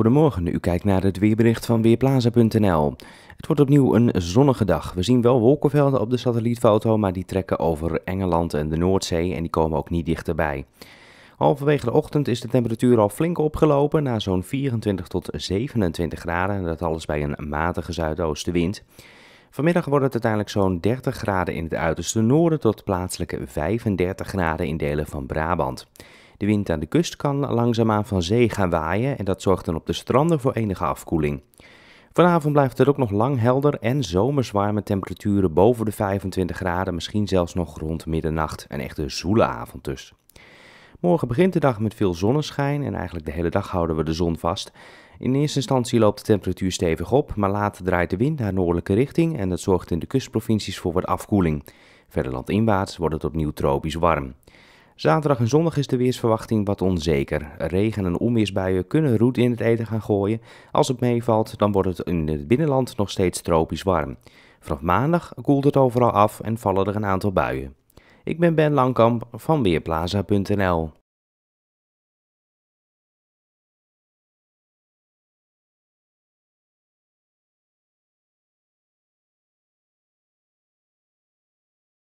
Goedemorgen, u kijkt naar het weerbericht van Weerplaza.nl. Het wordt opnieuw een zonnige dag. We zien wel wolkenvelden op de satellietfoto, maar die trekken over Engeland en de Noordzee en die komen ook niet dichterbij. Halverwege de ochtend is de temperatuur al flink opgelopen naar zo'n 24 tot 27 graden. En dat alles bij een matige zuidoostenwind. Vanmiddag wordt het uiteindelijk zo'n 30 graden in het uiterste noorden tot plaatselijke 35 graden in delen van Brabant. De wind aan de kust kan langzaamaan van zee gaan waaien en dat zorgt dan op de stranden voor enige afkoeling. Vanavond blijft het ook nog lang helder en zomerswarme temperaturen boven de 25 graden, misschien zelfs nog rond middernacht. Een echte zoele avond dus. Morgen begint de dag met veel zonneschijn en eigenlijk de hele dag houden we de zon vast. In eerste instantie loopt de temperatuur stevig op, maar later draait de wind naar noordelijke richting en dat zorgt in de kustprovincies voor wat afkoeling. Verder landinwaarts wordt het opnieuw tropisch warm. Zaterdag en zondag is de weersverwachting wat onzeker. Regen- en onweersbuien kunnen roet in het eten gaan gooien. Als het meevalt, dan wordt het in het binnenland nog steeds tropisch warm. Vanaf maandag koelt het overal af en vallen er een aantal buien. Ik ben Ben Langkamp van Weerplaza.nl.